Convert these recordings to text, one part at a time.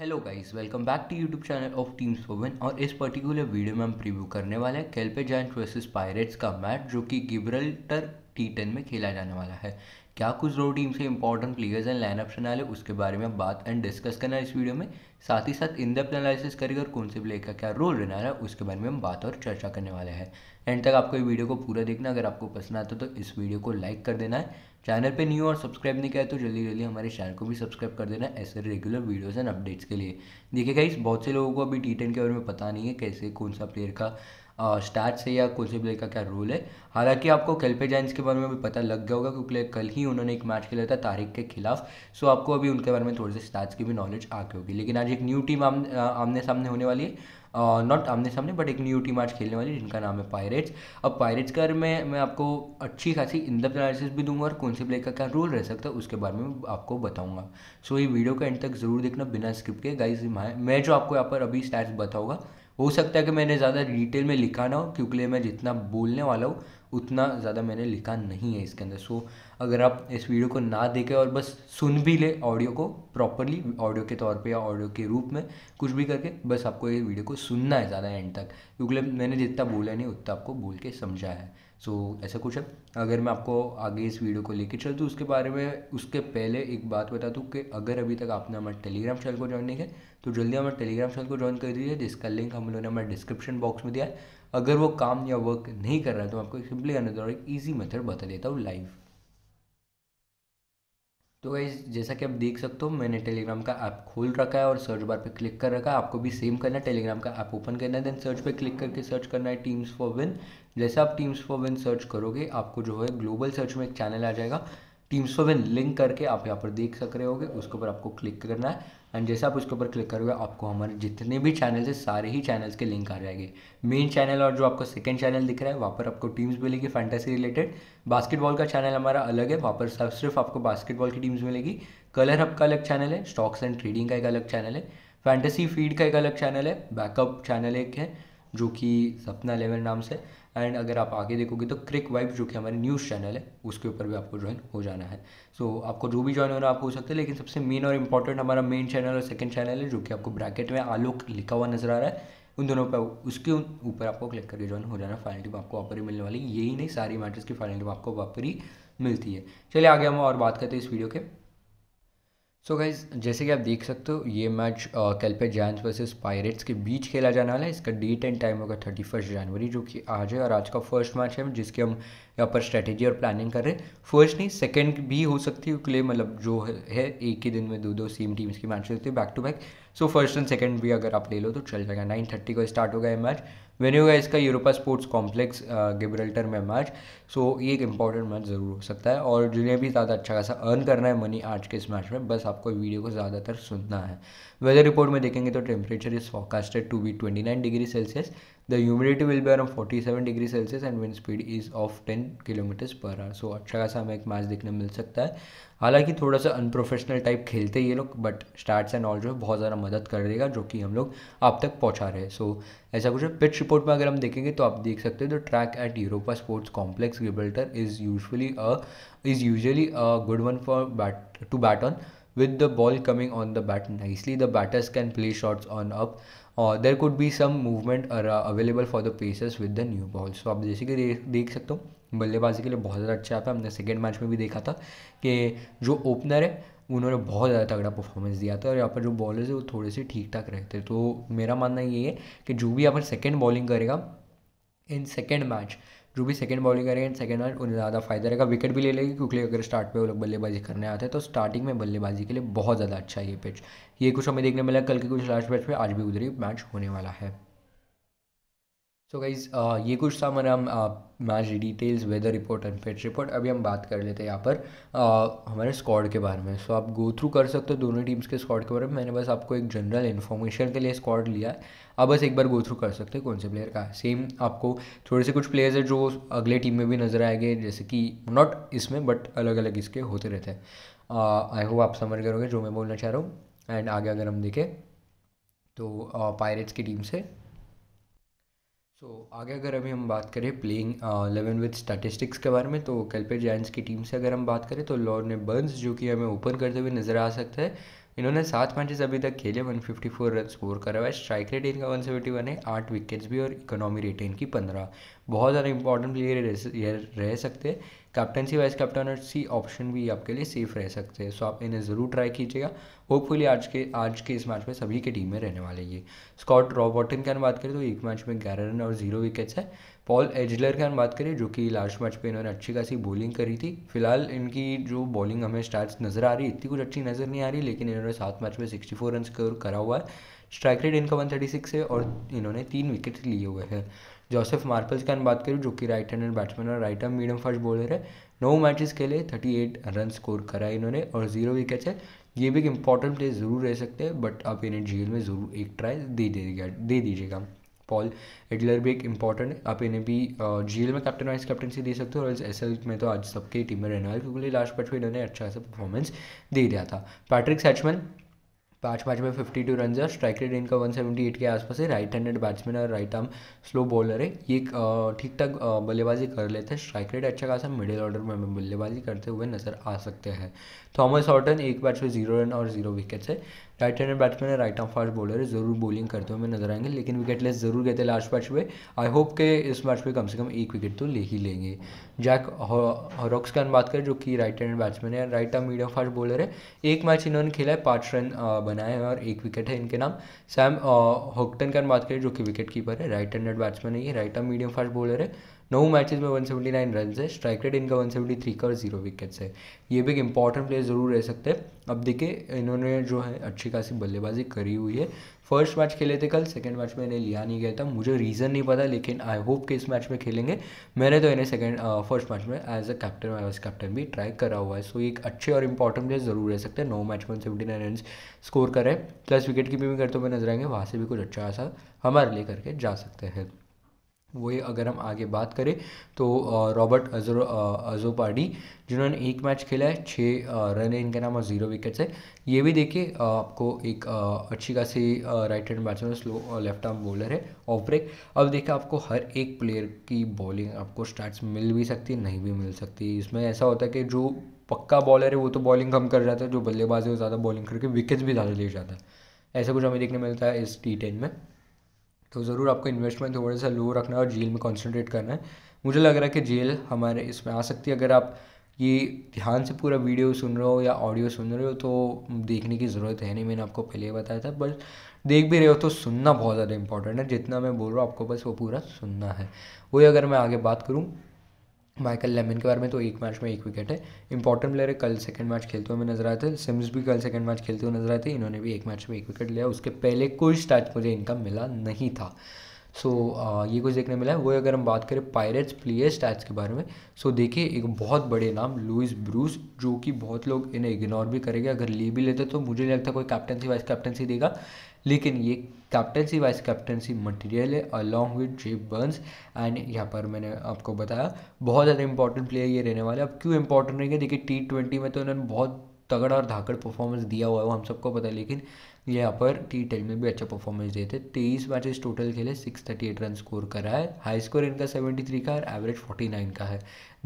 hello guys welcome back to YouTube channel of Teams Sovan और इस particular video में हम प्रीव्यू करने वाले हैं कैल्पे जैंट वर्सेस पायरेट्स का मैच जो कि गिब्रल्टर टी टेन में खेला जाने वाला है क्या कुछ दो टीम से इंपॉर्टेंट प्लेयर्स एंड लाइनअप चुना है उसके बारे में बात एंड डिस्कस करना इस वीडियो में साथ ही साथ इन डेप्थ एनालिसिस करेंगे और कौन से प्लेयर का क्या रोल रहना है उसके बारे में हम बात और चर्चा करने वाले हैं एंड तक आपको ये वीडियो को पूरा देखना अगर आपको पसंद आता तो इस वीडियो को लाइक कर देना है चैनल पर न्यू और सब्सक्राइब नहीं किया तो जल्दी जल्दी हमारे चैनल को भी सब्सक्राइब कर देना ऐसे रेगुलर वीडियोज़ एंड अपडेट्स के लिए देखिए गाइस बहुत से लोगों को अभी टी टेन के बारे में पता नहीं है कैसे कौन सा प्लेयर का स्टार्ट है या कुलदीप प्लेयर का क्या रोल है हालांकि आपको कैल्पे जैंस के बारे में भी पता लग गया होगा क्योंकि कल ही उन्होंने एक मैच खेला था तारिक के खिलाफ सो आपको अभी उनके बारे में थोड़े से स्टार्ट की भी नॉलेज आ गई होगी लेकिन आज एक न्यू टीम आम, आमने सामने होने वाली है नॉट आमने सामने बट एक न्यू टीम आज खेलने वाली जिनका नाम है पायरेट्स अब पायरेट्स का मैं मैं आपको अच्छी खासी इंदर एनालिसिस भी दूंगा और कौन से प्लेयर का क्या रोल रह सकता है उसके बारे में आपको बताऊंगा सो so, ये वीडियो का एंड तक जरूर देखना बिना स्क्रिप्ट के गाइज मैं जो आपको यहाँ पर अभी स्टैट्स बताऊंगा हो सकता है कि मैंने ज़्यादा डिटेल में लिखा ना हो क्योंकि मैं जितना बोलने वाला हूँ उतना ज़्यादा मैंने लिखा नहीं है इसके अंदर सो अगर आप इस वीडियो को ना देखें और बस सुन भी ले ऑडियो को प्रॉपरली ऑडियो के तौर पे या ऑडियो के रूप में कुछ भी करके बस आपको ये वीडियो को सुनना है ज़्यादा एंड तक क्योंकि मैंने जितना बोला नहीं उतना आपको बोल के समझाया है सो so, ऐसा कुछ है अगर मैं आपको आगे इस वीडियो को लेकर चल दूँ उसके बारे में उसके पहले एक बात बता दूँ कि अगर अभी तक आपने हमारे टेलीग्राम चैनल को ज्वाइन नहीं किया तो जल्दी हमारे टेलीग्राम चैनल को ज्वाइन कर दीजिए जिसका लिंक हम लोगों ने हमारे डिस्क्रिप्शन बॉक्स में दिया है अगर वो काम या वर्क नहीं कर रहा है तो मैं आपको सिंपली अनदर ईजी मेथड बता देता हूँ लाइव तो गाइज जैसा कि आप देख सकते हो मैंने टेलीग्राम का ऐप खोल रखा है और सर्च बार पे क्लिक कर रखा है आपको भी सेम करना है टेलीग्राम का ऐप ओपन करना है देन सर्च पे क्लिक करके सर्च करना है टीम्स फॉर विन जैसे आप टीम्स फॉर विन सर्च करोगे आपको जो है ग्लोबल सर्च में एक चैनल आ जाएगा टीम्स फॉर विन लिंक करके आप यहाँ पर देख सक रहे होगे उसके ऊपर आपको क्लिक करना है एंड जैसे आप उसके ऊपर क्लिक करोगे आपको हमारे जितने भी चैनल्स हैं सारे ही चैनल्स के लिंक आ जाएंगे मेन चैनल और जो आपको सेकंड चैनल दिख रहा है वहाँ पर आपको टीम्स मिलेगी फैंटेसी रिलेटेड बास्केटबॉल का चैनल हमारा अलग है वहाँ पर सिर्फ आपको बास्केटबॉल की टीम्स मिलेगी कलर हब का अलग चैनल है स्टॉक्स एंड ट्रेडिंग का एक अलग चैनल है फैंटेसी फीड का एक अलग चैनल है बैकअप चैनल एक है जो कि सपना इलेवन नाम से एंड अगर आप आगे देखोगे तो क्रिक वाइब जो कि हमारी न्यूज़ चैनल है उसके ऊपर भी आपको ज्वाइन हो जाना है सो so, आपको जो भी ज्वाइन होना आप हो सकते हैं लेकिन सबसे मेन और इंपॉर्टेंट हमारा मेन चैनल और सेकेंड चैनल है जो कि आपको ब्रैकेट में आलोक लिखा हुआ नजर आ रहा है उन दोनों पर उसके ऊपर आपको क्लिक करके ज्वाइन हो जाना फाइनल टीम आपको ऑपर ही मिलने वाली यही नहीं सारी मैटर्स की फाइनल टीम आपको वापर ही मिलती है चलिए आगे हम और बात करते हैं इस वीडियो के सो so गाइज जैसे कि आप देख सकते हो ये match Calpe Giants versus Pirates के बीच खेला जाने वाला है इसका डेट एंड टाइम होगा थर्टी फर्स्ट जनवरी जो कि आज है और आज का फर्स्ट मैच है जिसके हम यहाँ पर स्ट्रेटेजी और प्लानिंग कर रहे हैं फर्स्ट नहीं सेकेंड भी हो सकती है क्योंकि मतलब जो है एक ही दिन में दो दो सेम टीम्स की मैच होती है back to back so first and second भी अगर आप ले लो तो चल जाएगा नाइन थर्टी को स्टार्ट होगा ये मैच वेन्यू होगा इसका यूरोपा स्पोर्ट्स कॉम्प्लेक्स गिब्रल्टर में मैच सो ये एक इंपॉर्टेंट मैच ज़रूर हो सकता है और जिन्हें भी ज़्यादा अच्छा खासा अर्न करना है मनी आज के इस मैच में बस आपको वीडियो को ज़्यादातर सुनना है वेदर रिपोर्ट में देखेंगे तो temperature is forecasted to be twenty nine degree Celsius The humidity will be around 47 degree Celsius and wind speed is of 10 kilometres per hour so अच्छा खासा हमें एक मैच देखने मिल सकता है हालांकि थोड़ा सा अनप्रोफेशनल टाइप खेलते ये लोग बट स्टार्ट एंड ऑल जो है बहुत ज़्यादा मदद कर देगा जो कि हम लोग आप तक पहुंचा रहे हैं सो ऐसा कुछ है पिच रिपोर्ट में अगर हम देखेंगे तो आप देख सकते हो the track at Europa Sports Complex Gibraltar is usually a is usually a good one for bat to bat on with the ball coming on the bat nicely the batters can play shots on up और there could be some movement available for the pacers with the new ball so आप जैसे कि देख सकते हो बल्लेबाजी के लिए बहुत ज़्यादा अच्छा ऐप है हमने सेकेंड मैच में भी देखा था कि जो ओपनर है उन्होंने बहुत ज़्यादा तगड़ा परफॉर्मेंस दिया था और यहाँ पर जो बॉलर्स है वो थोड़े से ठीक ठाक रहते तो मेरा मानना ये है कि जो भी यहाँ पर सेकेंड बॉलिंग करेगा इन सेकेंड मैच जो भी सेकंड बॉलिंग करेंगे सेकंड मैन उन्हें ज़्यादा फायदा रहेगा विकेट भी ले लेगी क्योंकि अगर स्टार्ट पे वो लोग बल्लेबाजी करने आते हैं तो स्टार्टिंग में बल्लेबाजी के लिए बहुत ज़्यादा अच्छा है ये पिच ये कुछ हमें देखने मिला कल के कुछ लास्ट मैच में आज भी उधर ही मैच होने वाला है सो गाइज uh, ये कुछ था हमारा हम match details weather report and pitch report अभी हम बात कर लेते हैं यहाँ पर आ, uh, हमारे स्क्वाड के बारे में सो so, आप गो थ्रू कर सकते हो दोनों टीम्स के स्क्वाड के बारे में मैंने बस आपको एक जनरल इन्फॉर्मेशन के लिए स्क्वाड लिया है आप बस एक बार गो थ्रू कर सकते हैं कौन से प्लेयर का सेम आपको थोड़े से कुछ प्लेयर्स है जो अगले टीम में भी नजर आएंगे जैसे कि नॉट इसमें बट अलग अलग इसके होते रहते हैं आई uh, होप आप समझ करोगे जो मैं बोलना चाह रहा हूँ एंड आगे अगर हम देखें तो पायरेट्स की टीम से सो तो so, आगे अगर अभी हम बात करें प्लेइंग इलेवन विद स्टैटिस्टिक्स के बारे में तो कैलपे जैंस की टीम से अगर हम बात करें तो लॉर्ने बर्न्स जो कि हमें ओपन करते हुए नजर आ सकता है इन्होंने सात मैचेस अभी तक खेले 154 रन स्कोर करा हुआ है स्ट्राइक रेट इनका वन है आठ विकेट्स भी और इकोनॉमी रेट इनकी पंद्रह बहुत ज़्यादा इंपॉर्टेंट प्लेयर रह सकते हैं कैप्टनसी वाइस कैप्टनसी ऑप्शन भी आपके लिए सेफ रह सकते हैं सो आप इन्हें ज़रूर ट्राई कीजिएगा होपफुली आज के आज के इस मैच में सभी के टीम में रहने वाले ये स्कॉट रॉबर्टन की बात करें तो एक मैच में ग्यारह रन और जीरो विकेट्स है पॉल एजलर की बात करें जो कि लास्ट मैच पे इन्होंने अच्छी खासी बॉलिंग करी थी फिलहाल इनकी जो बॉलिंग हमें स्टार्ट नज़र आ रही इतनी कुछ अच्छी नज़र नहीं आ रही लेकिन इन्होंने सात मैच में सिक्सटी फोर रन स्कोर करा हुआ है स्ट्राइक रेट इनका वन थर्टी सिक्स है और इन्होंने तीन विकेट लिए हुए हैं जोसेफ मार्पल्स की हम बात करूँ जो कि राइट हैंडेड बैट्समैन और right hand medium fast bowler है नौ मैचेस के लिए थर्टी एट रन स्कोर करा इन्होंने और जीरो विकेट्स है ये भी एक इंपॉर्टेंट प्लेयर ज़रूर रह सकते हैं बट आप इन्हें जी में ज़रूर एक ट्राई दे दीजिएगा दे दीजिएगा पॉल एडलर भी एक इंपॉर्टेंट है आप इन्हें भी जीएल में कैप्टन वाइस कैप्टनसी दे सकते हो और एस एल में तो आज सबके टीम में रहना है क्योंकि लास्ट मैच में इन्होंने अच्छा सा परफॉर्मेंस दे दिया था पैट्रिक सैचमैन पाँच मैच में फिफ्टी टू रन है स्ट्राइक रेट इनका वन सेवेंटी एट के आसपास है राइट हैंडेड बैट्समैन और राइट आर्म स्लो बॉलर है ये ठीक ठाक बल्लेबाजी कर लेते हैं स्ट्राइक रेट अच्छा खासा मिडिल ऑर्डर में बल्लेबाजी करते हुए नजर आ सकते हैं थॉमस हॉटन एक मैच में जीरो रन और जीरो विकेट है राइट हैंडेड बैट्समैन है राइट आर्म फास्ट बॉलर है जरूर बॉलिंग करते हुए नजर आएंगे लेकिन विकेट लेस जरूर गए थे लास्ट मैच में आई होप के इस मैच में कम से कम एक विकेट तो ले ही लेंगे जैक हॉरॉक्स की बात करें जो कि राइट हैंड बैट्समैन है right arm medium fast bowler है एक मैच इन्होंने खेला है पाँच रन बनाए हैं और एक विकेट है इनके नाम सैम हॉकटन की बात करें जो कि विकेट कीपर है राइट हैंडेड बैट्समैन है ये right arm medium fast bowler है नौ मैचेस में 179 रन है स्ट्राइक रेट इनका 173 का और जीरो विकेट्स है ये भी एक इंपॉर्टेंट प्लेयर ज़रूर रह सकते हैं अब देखिए इन्होंने जो है अच्छी खासी बल्लेबाजी करी हुई है फर्स्ट मैच खेले थे कल सेकेंड मैच में इन्हें लिया नहीं गया था मुझे रीज़न नहीं पता लेकिन आई होप कि इस मैच में खेलेंगे मैंने तो इन्हें सेकेंड फर्स्ट मैच में as a captain vice captain भी ट्राई करा हुआ है सो एक अच्छे और इंपॉर्टेंट प्लेयर जरूर रह सकते हैं नौ मैच में सेवेंटी नाइन रन स्कोर करें प्लस विकेट कीपिंग करते हुए नजर आएंगे वहाँ से भी कुछ अच्छा खासा हमारे लिए करके जा सकते हैं वही अगर हम आगे बात करें तो रॉबर्ट अजो अजोपाडी जिन्होंने एक मैच खेला है छः रन है इनका नाम और ज़ीरो विकेट्स है ये भी देखिए आपको एक अच्छी खासी right hand batsman slow left arm bowler है ऑफ ब्रेक अब देखिए आपको हर एक प्लेयर की बॉलिंग आपको स्टार्ट मिल भी सकती है नहीं भी मिल सकती इसमें ऐसा होता है कि जो पक्का बॉलर है वो तो बॉलिंग कम कर जाता है जो बल्लेबाज है वो ज़्यादा बॉलिंग करके विकेट्स भी ज़्यादा ले जाता है ऐसा कुछ हमें देखने मिलता है इस टी टेन में तो ज़रूर आपको इन्वेस्टमेंट थोड़ा सा लो रखना है और जेल में कॉन्सेंट्रेट करना है मुझे लग रहा है कि जेल हमारे इसमें आ सकती है अगर आप ये ध्यान से पूरा वीडियो सुन रहे हो या ऑडियो सुन रहे हो तो देखने की ज़रूरत है नहीं मैंने आपको पहले बताया था बस देख भी रहे हो तो सुनना बहुत ज़्यादा इंपॉर्टेंट है जितना मैं बोल रहा हूँ आपको बस वो पूरा सुनना है वही अगर मैं आगे बात करूँ माइकल लेमन के बारे में तो एक मैच में एक विकेट है इंपॉर्टेंट प्लेयर है कल सेकंड मैच खेलते हुए नजर आए थे सिम्स भी कल सेकंड मैच खेलते हुए नजर आए थे इन्होंने भी एक मैच में एक विकेट लिया उसके पहले कोई स्टैच मुझे इनका मिला नहीं था सो so, ये कुछ देखने मिला है वही अगर हम बात करें पायरेट्स प्लेयर स्टैट्स के बारे में सो so, देखिए एक बहुत बड़े नाम लुइस ब्रूस जो कि बहुत लोग इन्हें इग्नोर भी करेंगे अगर ले भी लेते तो मुझे नहीं लगता कोई कैप्टनसी वाइस कैप्टनसी देगा लेकिन ये कैप्टनसी वाइस कैप्टनसी मटेरियल है along with J Burns and यहाँ पर मैंने आपको बताया बहुत ज़्यादा इंपॉर्टेंट प्लेयर ये रहने वाले अब क्यों इंपॉर्टेंट रहेंगे देखिए टी ट्वेंटी में तो इन्होंने बहुत तगड़ा और धाकड़ परफॉर्मेंस दिया हुआ है वो हम सबको पता है लेकिन ये यहाँ पर टी टेल में भी अच्छा परफॉर्मेंस दिए थे तेईस मैचेस टोटल खेले six thirty eight run score करा है हाई स्कोर इनका सेवेंटी थ्री का और एवरेज फोर्टी नाइन का है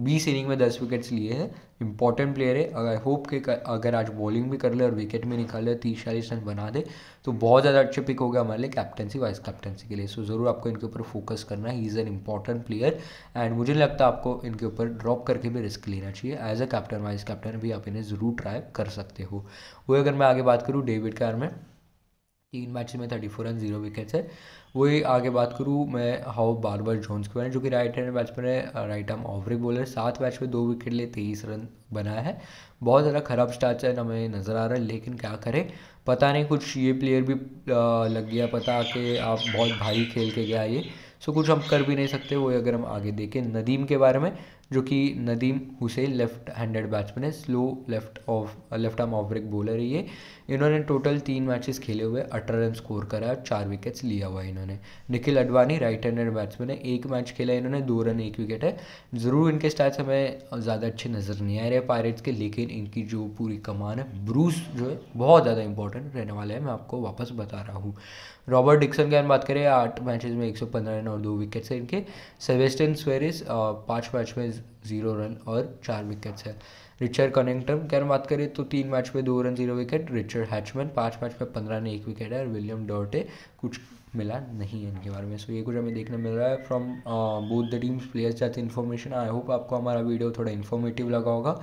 बीस इनिंग में दस विकेट्स लिए हैं इंपॉर्टेंट प्लेयर है आई होप कि अगर आज बॉलिंग भी कर ले और विकेट में निकाले तीस चालीस रन बना दे तो बहुत ज़्यादा अच्छे पिक होगा हमारे लिए कैप्टनसी वाइस कैप्टनसी के लिए सो ज़रूर आपको इनके ऊपर फोकस करना है he is an important player and मुझे लगता है आपको इनके ऊपर ड्रॉप करके भी रिस्क लेना चाहिए as a captain vice captain भी आप इन्हें ज़रूर ट्राई कर सकते हो वही अगर मैं आगे बात करूँ डेविड कार में तीन मैच में thirty four and zero wickets है वही आगे बात करूँ मैं हाउ बारबर जोन्स के बारे में जो कि राइट हैंड बैट्समैन है right arm off break bowler सात मैच में दो विकेट लिए तेईस रन बनाया है बहुत ज़्यादा खराब स्टार्ट हमें नज़र आ रहा है लेकिन क्या करें पता नहीं कुछ ये प्लेयर भी uh, लग गया पता कि आप बहुत भारी खेल के गया ये सो कुछ हम कर भी नहीं सकते वही अगर हम आगे देखें नदीम के बारे में जो कि Nadeem Hussain left handed batsman है slow left off left arm off break bowler है ये इन्होंने टोटल तीन मैचेस खेले हुए अठारह रन स्कोर करा चार विकेट्स लिया हुआ है इन्होंने Nikhil Advani right handed batsman है एक मैच खेला है इन्होंने दो रन एक विकेट है ज़रूर इनके स्टैट्स हमें ज़्यादा अच्छे नज़र नहीं आ रहे पायरेट्स के लेकिन इनकी जो पूरी कमान है ब्रूस जो है बहुत ज़्यादा इंपॉर्टेंट रहने वाला है मैं आपको वापस बता रहा हूँ रॉबर्ट डिक्सन की हम बात करें आठ मैचेज में पंद्रह रन और दो विकेट्स हैं इनके सेवेस्टन स्वेरिस पाँच मैच में जीरो रन और चार विकेट्स है रिचर्ड कनिंगटन की बात करें तो तीन मैच में दो run zero wicket Richard Hatchman पाँच मैच में पंद्रह ने एक विकेट है और विलियम डॉटे कुछ मिला नहीं है इनके बारे में सो ये कुछ हमें देखने मिल रहा है from both the teams players जाते इन्फॉर्मेशन आई होप आपको हमारा वीडियो थोड़ा इन्फॉर्मेटिव लगा होगा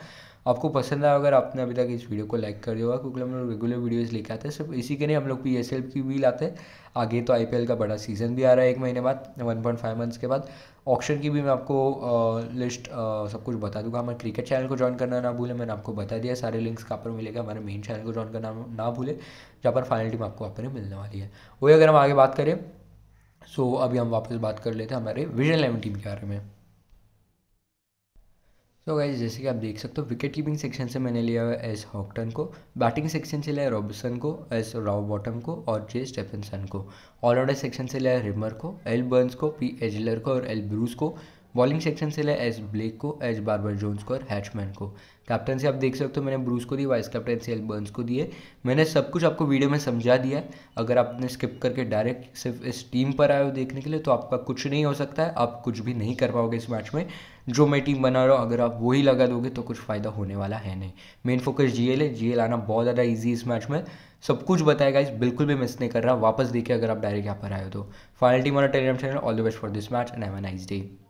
आपको पसंद आया अगर आपने अभी तक इस वीडियो को लाइक कर दिया होगा क्योंकि हम लोग रेगुलर वीडियोस लेके आते हैं सिर्फ इसी के नहीं हम लोग पी एस एल की भी लाते हैं आगे तो आई पी एल का बड़ा सीज़न भी आ रहा है एक महीने बाद वन पॉइंट फाइव मंथ्स के बाद ऑप्शन की भी मैं आपको लिस्ट सब कुछ बता दूंगा हमारे क्रिकेट चैनल को ज्वाइन करना ना भूलें मैंने आपको बता दिया सारे लिंक्स कहाँ पर मिलेगा हमारे मेन चैनल को ज्वाइन करना ना भूलें जहाँ पर फाइनल टीम आपको वहाँ पर मिलने वाली है वही अगर हम आगे बात करें सो अभी हम वापस बात कर लेते हैं हमारे विजन इलेवन टीम के बारे में सो so गाइज जैसे कि आप देख सकते हो विकेट कीपिंग सेक्शन से मैंने लिया हुआ एस हॉकटन को बैटिंग सेक्शन से लिया है रॉबसन को एस राव बॉटम को और जे स्टेफनसन को ऑलराउंडर सेक्शन से लिया है रिमर को एल बर्न्स को पी एजलर को और एल ब्रूस को बॉलिंग सेक्शन से लिया एस ब्लेक को एच बार्बर जोन्स को और हैचमैन को कैप्टन से आप देख सकते हो मैंने ब्रूस को दी वाइस कैप्टन से एल बर्न्स को दिए मैंने सब कुछ आपको वीडियो में समझा दिया है अगर आपने स्किप करके डायरेक्ट सिर्फ इस टीम पर आए हो देखने के लिए तो आपका कुछ नहीं हो सकता है आप कुछ भी नहीं कर पाओगे इस मैच में जो मैं टीम बना रहा हूँ अगर आप वही लगा दोगे तो कुछ फ़ायदा होने वाला है नहीं मेन फोकस जी एल है जी एल आना बहुत ज़्यादा ईजी इस मैच में सब कुछ बताएगा इस बिल्कुल भी मिस नहीं कर रहा वापस देखिए अगर आप डायरेक्ट यहाँ पर आए हो तो फाइनल टीम वाला Telegram channel all the best for this match and have a nice day